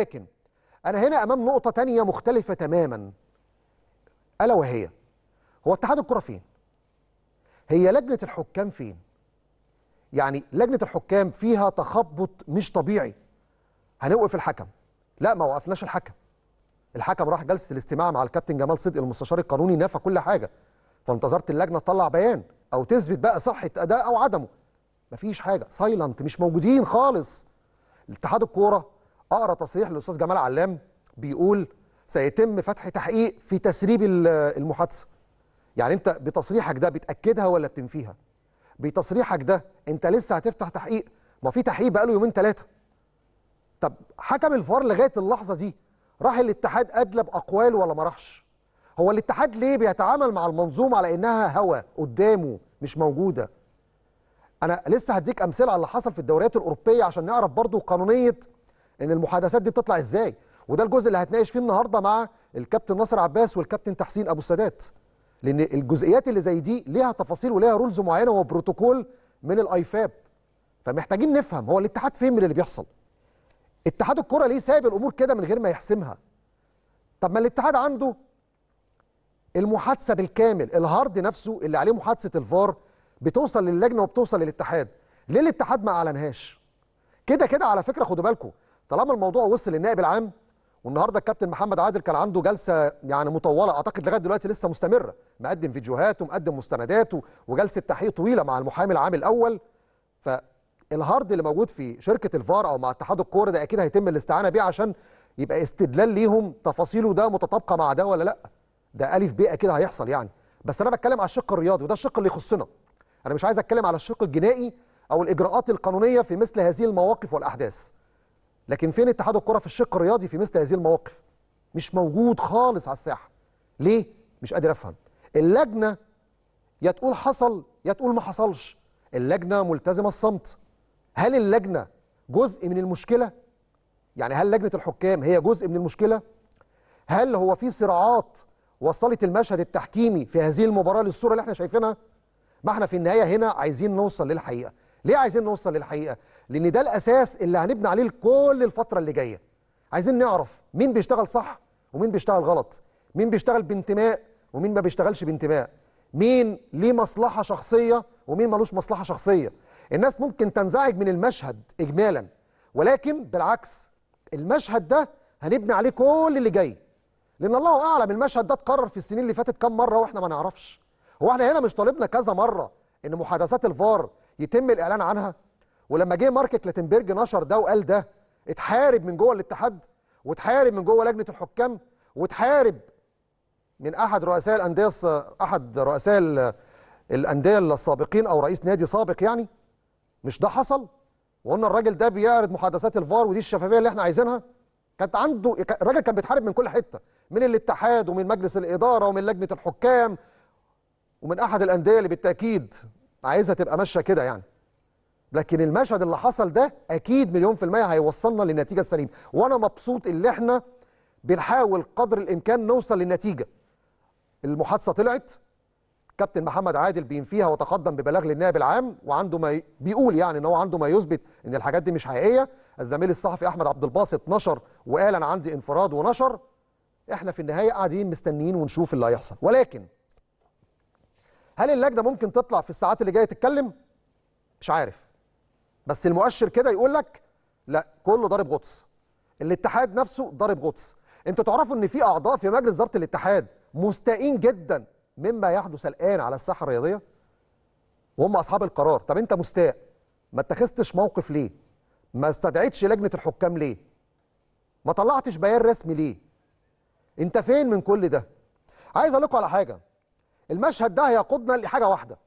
لكن أنا هنا أمام نقطة تانية مختلفة تماما ألا وهي هو اتحاد الكرة فين؟ هي لجنة الحكام فين؟ يعني لجنة الحكام فيها تخبط مش طبيعي هنوقف الحكم لا ما وقفناش الحكم الحكم راح جلسة الاستماع مع الكابتن جمال صدقي المستشار القانوني نفى كل حاجة فانتظرت اللجنة تطلع بيان أو تثبت بقى صحة أداء أو عدمه مفيش حاجة سايلنت مش موجودين خالص اتحاد الكورة اقرا تصريح للاستاذ جمال علام بيقول سيتم فتح تحقيق في تسريب المحادثه يعني انت بتصريحك ده بتاكدها ولا بتنفيها بتصريحك ده انت لسه هتفتح تحقيق ما في تحقيق بقاله يومين ثلاثه طب حكم الفار لغايه اللحظه دي راح الاتحاد ادلى باقوال ولا ما راحش هو الاتحاد ليه بيتعامل مع المنظومه على انها هوا قدامه مش موجوده انا لسه هديك امثله على اللي حصل في الدوريات الاوروبيه عشان نعرف برضو قانونيه ان المحادثات دي بتطلع ازاي وده الجزء اللي هتناقش فيه النهارده مع الكابتن ناصر عباس والكابتن تحسين ابو السادات لان الجزئيات اللي زي دي ليها تفاصيل وليها رولز معينه وبروتوكول من الايفاب فمحتاجين نفهم هو الاتحاد فين من اللي بيحصل اتحاد الكره ليه سايب الامور كده من غير ما يحسمها طب ما الاتحاد عنده المحادثه بالكامل الهارد نفسه اللي عليه محادثه الفار بتوصل للجنه وبتوصل للاتحاد ليه الاتحاد ما اعلنهاش كده كده على فكره خدوا بالكم طالما الموضوع وصل للنائب العام والنهارده الكابتن محمد عادل كان عنده جلسه يعني مطوله اعتقد لغايه دلوقتي لسه مستمره مقدم فيديوهات ومقدم مستندات وجلسه تحقيق طويله مع المحامي العام الاول فالهارد اللي موجود في شركه الفار او مع اتحاد الكوره ده اكيد هيتم الاستعانه بيه عشان يبقى استدلال ليهم تفاصيله ده متطابقه مع ده ولا لا ده الف ب اكيد هيحصل يعني بس انا بتكلم على الشق الرياضي وده الشق اللي يخصنا انا مش عايز اتكلم على الشق الجنائي او الاجراءات القانونيه في مثل هذه المواقف والاحداث لكن فين اتحاد الكره في الشق الرياضي في مثل هذه المواقف مش موجود خالص على الساحه ليه مش قادر افهم اللجنه يا تقول حصل يا تقول ما حصلش اللجنه ملتزمه الصمت هل اللجنه جزء من المشكله يعني هل لجنه الحكام هي جزء من المشكله هل هو في صراعات وصلت المشهد التحكيمي في هذه المباراه للصوره اللي احنا شايفينها ما احنا في النهايه هنا عايزين نوصل للحقيقه ليه عايزين نوصل للحقيقه لان ده الاساس اللي هنبني عليه كل الفتره اللي جايه عايزين نعرف مين بيشتغل صح ومين بيشتغل غلط مين بيشتغل بانتماء ومين ما بيشتغلش بانتماء مين ليه مصلحه شخصيه ومين ملوش مصلحه شخصيه الناس ممكن تنزعج من المشهد اجمالا ولكن بالعكس المشهد ده هنبني عليه كل اللي جاي لان الله اعلم المشهد ده اتكرر في السنين اللي فاتت كام مره واحنا ما نعرفش هو احنا هنا مش طالبنا كذا مره ان محادثات الفار يتم الاعلان عنها ولما جه مارك كلاتنبرج نشر ده وقال ده اتحارب من جوه الاتحاد واتحارب من جوه لجنه الحكام واتحارب من احد رؤساء الانديه احد رؤساء الانديه السابقين او رئيس نادي سابق يعني مش ده حصل وقلنا الراجل ده بيعرض محادثات الفار ودي الشفافيه اللي احنا عايزينها كانت عنده الراجل كان بيتحارب من كل حته من الاتحاد ومن مجلس الاداره ومن لجنه الحكام ومن احد الانديه اللي بالتاكيد عايزها تبقى ماشيه كده يعني لكن المشهد اللي حصل ده اكيد مليون في الميه هيوصلنا للنتيجه السليمه وانا مبسوط ان احنا بنحاول قدر الامكان نوصل للنتيجه المحادثه طلعت كابتن محمد عادل بينفيها وتقدم ببلاغ للنائب العام وعنده ما بيقول يعني ان هو عنده ما يثبت ان الحاجات دي مش حقيقيه الزميل الصحفي احمد عبد الباسط نشر وقال انا عندي انفراد ونشر احنا في النهايه قاعدين مستنيين ونشوف اللي هيحصل ولكن هل اللجنه ممكن تطلع في الساعات اللي جايه تتكلم مش عارف بس المؤشر كده يقول لك لا كله ضارب غطس الاتحاد نفسه ضارب غطس انتوا تعرفوا ان في اعضاء في مجلس اداره الاتحاد مستائين جدا مما يحدث الان على الساحه الرياضيه وهم اصحاب القرار طب انت مستاء ما اتخذتش موقف ليه ما استدعيتش لجنه الحكام ليه ما طلعتش بيان رسمي ليه انت فين من كل ده عايز اقول لكم على حاجه المشهد ده هيقودنا لحاجه واحده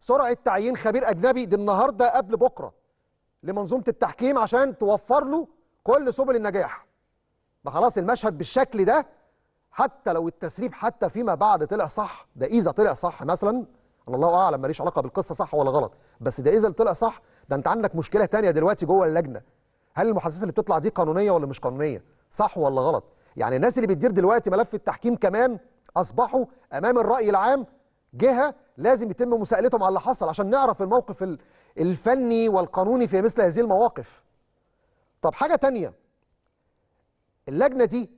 سرعه تعيين خبير اجنبي دي النهارده قبل بكره لمنظومه التحكيم عشان توفر له كل سبل النجاح ما خلاص المشهد بالشكل ده حتى لو التسريب حتى فيما بعد طلع صح ده اذا طلع صح مثلا انا الله اعلم ماليش علاقه بالقصه صح ولا غلط بس ده اذا طلع صح ده انت عندك مشكله تانية دلوقتي جوه اللجنه هل المحادثات اللي بتطلع دي قانونيه ولا مش قانونيه صح ولا غلط يعني الناس اللي بتدير دلوقتي ملف التحكيم كمان اصبحوا امام الراي العام جهه لازم يتم مساءلتهم على اللي حصل عشان نعرف الموقف الفني والقانوني في مثل هذه المواقف طب حاجه تانية اللجنه دي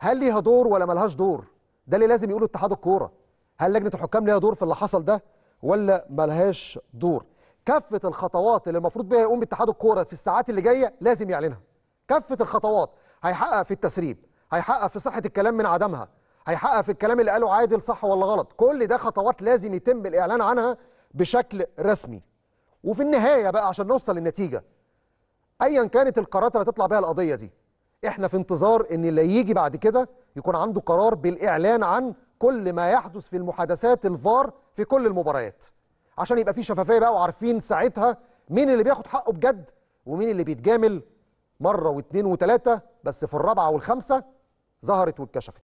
هل ليها دور ولا ملهاش دور ده اللي لازم يقوله اتحاد الكوره هل لجنه الحكام ليها دور في اللي حصل ده ولا ملهاش دور كافه الخطوات اللي المفروض بيها يقوم اتحاد الكوره في الساعات اللي جايه لازم يعلنها كافه الخطوات هيحقق في التسريب هيحقق في صحه الكلام من عدمها هيحقق في الكلام اللي قاله عادل صح ولا غلط كل ده خطوات لازم يتم الاعلان عنها بشكل رسمي وفي النهايه بقى عشان نوصل للنتيجه ايا كانت القرارات اللي هتطلع بيها القضيه دي احنا في انتظار ان اللي يجي بعد كده يكون عنده قرار بالاعلان عن كل ما يحدث في المحادثات الفار في كل المباريات عشان يبقى في شفافيه بقى وعارفين ساعتها مين اللي بياخد حقه بجد ومين اللي بيتجامل مره واثنين وثلاثه بس في الرابعه والخامسه ظهرت واتكشفت